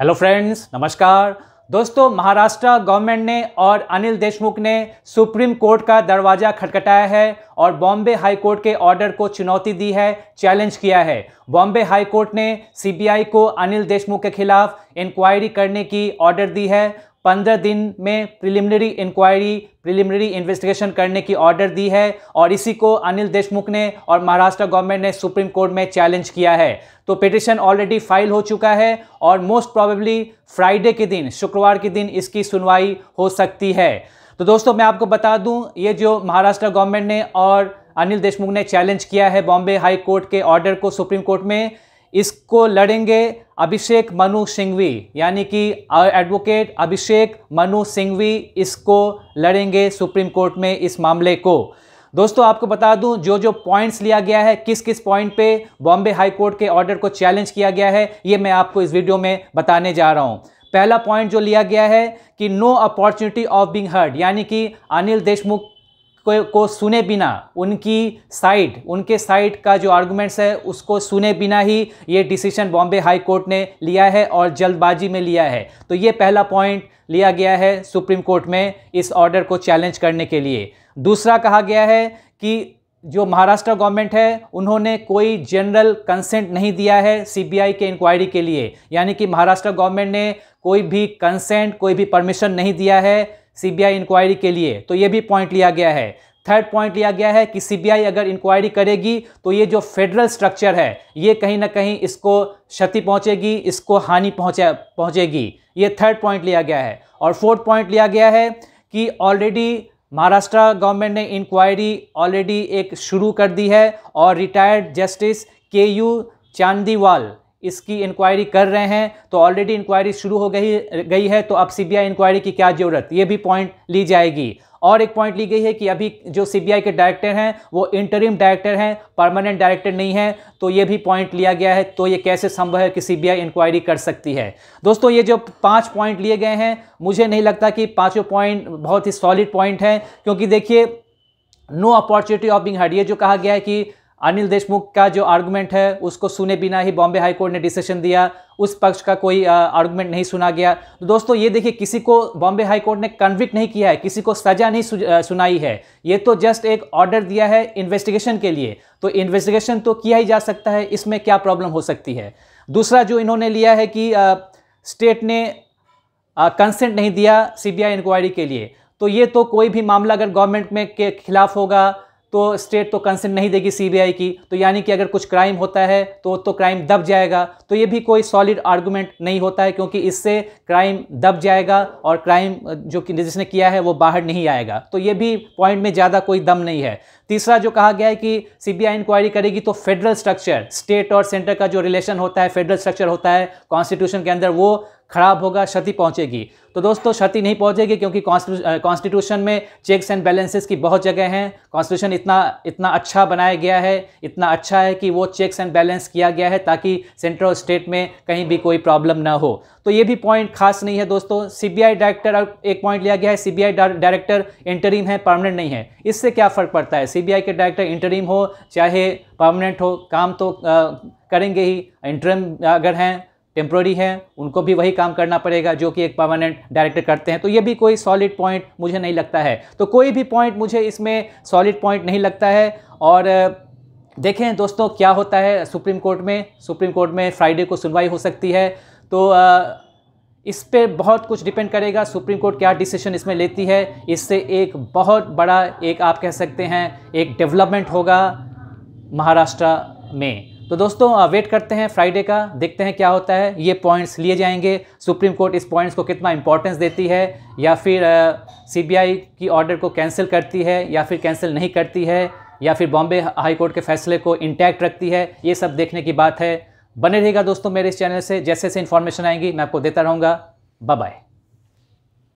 hello friends नमस्कार दोस्तों Maharashtra government ने और अनिल देशमुख ने सुप्रीम कोर्ट का दरवाज़ा खटखटाया है और बॉम्बे हाई कोर्ट के ऑर्डर को चुनौती दी है चैलेंज किया है बॉम्बे हाई कोर्ट ने सीबीआई को अनिल देशमुख के खिलाफ इंक्वायरी करने की ऑर्डर दी है पंद्रह दिन में प्रिलिमिनरी इंक्वायरी प्रिलिमिनरी इन्वेस्टिगेशन करने की ऑर्डर दी है और इसी को अनिल देशमुख ने और महाराष्ट्र गवर्नमेंट ने सुप्रीम कोर्ट में चैलेंज किया है तो पिटिशन ऑलरेडी फाइल हो चुका है और मोस्ट प्रॉबेबली फ्राइडे के दिन शुक्रवार के दिन इसकी सुनवाई हो सकती है तो दोस्तों मैं आपको बता दूं ये जो महाराष्ट्र गवर्नमेंट ने और अनिल देशमुख ने चैलेंज किया है बॉम्बे हाई कोर्ट के ऑर्डर को सुप्रीम कोर्ट में इसको लड़ेंगे अभिषेक मनु सिंघवी यानी कि एडवोकेट अभिषेक मनु सिंघवी इसको लड़ेंगे सुप्रीम कोर्ट में इस मामले को दोस्तों आपको बता दूं जो जो पॉइंट्स लिया गया है किस किस पॉइंट पे बॉम्बे हाई कोर्ट के ऑर्डर को चैलेंज किया गया है ये मैं आपको इस वीडियो में बताने जा रहा हूं पहला पॉइंट जो लिया गया है कि no opportunity of being heard यानी कि अनिल देशमुख को, को सुने बिना उनकी साइड उनके साइड का जो आर्गूमेंट्स है उसको सुने बिना ही ये डिसीजन बॉम्बे हाई कोर्ट ने लिया है और जल्दबाजी में लिया है तो ये पहला पॉइंट लिया गया है सुप्रीम कोर्ट में इस ऑर्डर को चैलेंज करने के लिए दूसरा कहा गया है कि जो महाराष्ट्र गवर्नमेंट है उन्होंने कोई जनरल कंसेंट नहीं दिया है सीबीआई के इंक्वायरी के लिए यानी कि महाराष्ट्र गवर्नमेंट ने कोई भी कंसेंट कोई भी परमिशन नहीं दिया है सीबीआई इंक्वायरी के लिए तो ये भी पॉइंट लिया गया है थर्ड पॉइंट लिया गया है कि सीबीआई अगर इंक्वायरी करेगी तो ये जो फेडरल स्ट्रक्चर है ये कहीं ना कहीं इसको क्षति पहुंचेगी इसको हानि पहुंचे पहुंचेगी ये थर्ड पॉइंट लिया गया है और फोर्थ पॉइंट लिया गया है कि ऑलरेडी महाराष्ट्र गवर्नमेंट ने इंक्वायरी ऑलरेडी एक शुरू कर दी है और retired justice K U Chandiwal इसकी इंक्वायरी कर रहे हैं तो ऑलरेडी इंक्वायरी शुरू हो गई गई है तो अब सीबीआई इंक्वायरी की क्या ज़रूरत ये भी पॉइंट ली जाएगी और एक पॉइंट ली गई है कि अभी जो सीबीआई के डायरेक्टर हैं वो इंटरिम डायरेक्टर हैं परमानेंट डायरेक्टर नहीं है तो ये भी पॉइंट लिया गया है तो ये कैसे संभव है कि सीबीआई इंक्वायरी कर सकती है दोस्तों ये जो पांच पॉइंट लिए गए हैं मुझे नहीं लगता कि पाँचों पॉइंट बहुत ही सॉलिड पॉइंट हैं क्योंकि देखिए नो अपॉर्चुनिटी ऑफ बिंग हड ये जो कहा गया है कि अनिल देशमुख का जो आर्गूमेंट है उसको सुने बिना ही बॉम्बे हाई कोर्ट ने डिसीशन दिया उस पक्ष का कोई आर्गूमेंट नहीं सुना गया तो दोस्तों ये देखिए किसी को बॉम्बे हाई कोर्ट ने कन्विक्ट नहीं किया है किसी को सजा नहीं सु, आ, सुनाई है ये तो जस्ट एक ऑर्डर दिया है इन्वेस्टिगेशन के लिए तो इन्वेस्टिगेशन तो किया ही जा सकता है इसमें क्या प्रॉब्लम हो सकती है दूसरा जो इन्होंने लिया है कि आ, स्टेट ने कंसेंट नहीं दिया सी इंक्वायरी के लिए तो ये तो कोई भी मामला अगर गवर्नमेंट में के खिलाफ होगा तो स्टेट तो कंसेंट नहीं देगी सीबीआई की तो यानी कि अगर कुछ क्राइम होता है तो तो क्राइम दब जाएगा तो ये भी कोई सॉलिड आर्गूमेंट नहीं होता है क्योंकि इससे क्राइम दब जाएगा और क्राइम जो कि जिसने किया है वो बाहर नहीं आएगा तो ये भी पॉइंट में ज़्यादा कोई दम नहीं है तीसरा जो कहा गया है कि सीबीआई इंक्वायरी करेगी तो फेडरल स्ट्रक्चर स्टेट और सेंटर का जो रिलेशन होता है फेडरल स्ट्रक्चर होता है कॉन्स्टिट्यूशन के अंदर वो खराब होगा क्षति पहुंचेगी तो दोस्तों क्षति नहीं पहुंचेगी क्योंकि कॉन्स्टिट्यूशन में चेक्स एंड बैलेंसेस की बहुत जगह हैं कॉन्स्टिट्यूशन इतना इतना अच्छा बनाया गया है इतना अच्छा है कि वो चेक्स एंड बैलेंस किया गया है ताकि सेंट्रल स्टेट में कहीं भी कोई प्रॉब्लम ना हो तो ये भी पॉइंट खास नहीं है दोस्तों सी डायरेक्टर एक पॉइंट लिया गया है सी डायरेक्टर इंटरीम है परमानेंट नहीं है इससे क्या फ़र्क पड़ता है सी के डायरेक्टर इंटरीम हो चाहे परमानेंट हो काम तो आ, करेंगे ही इंटरम अगर हैं टेम्प्रोरी हैं उनको भी वही काम करना पड़ेगा जो कि एक परमानेंट डायरेक्टर करते हैं तो ये भी कोई सॉलिड पॉइंट मुझे नहीं लगता है तो कोई भी पॉइंट मुझे इसमें सॉलिड पॉइंट नहीं लगता है और देखें दोस्तों क्या होता है सुप्रीम कोर्ट में सुप्रीम कोर्ट में फ्राइडे को सुनवाई हो सकती है तो आ, इस पर बहुत कुछ डिपेंड करेगा सुप्रीम कोर्ट क्या डिसीजन इसमें लेती है इससे एक बहुत बड़ा एक आप कह सकते हैं एक डेवलपमेंट होगा महाराष्ट्र में तो दोस्तों वेट करते हैं फ्राइडे का देखते हैं क्या होता है ये पॉइंट्स लिए जाएंगे सुप्रीम कोर्ट इस पॉइंट्स को कितना इंपॉर्टेंस देती है या फिर सीबीआई की ऑर्डर को कैंसिल करती है या फिर कैंसिल नहीं करती है या फिर बॉम्बे हाई कोर्ट के फैसले को इंटैक्ट रखती है ये सब देखने की बात है बने रहेगा दोस्तों मेरे इस चैनल से जैसे जैसे इन्फॉर्मेशन आएंगी मैं आपको देता रहूँगा बाय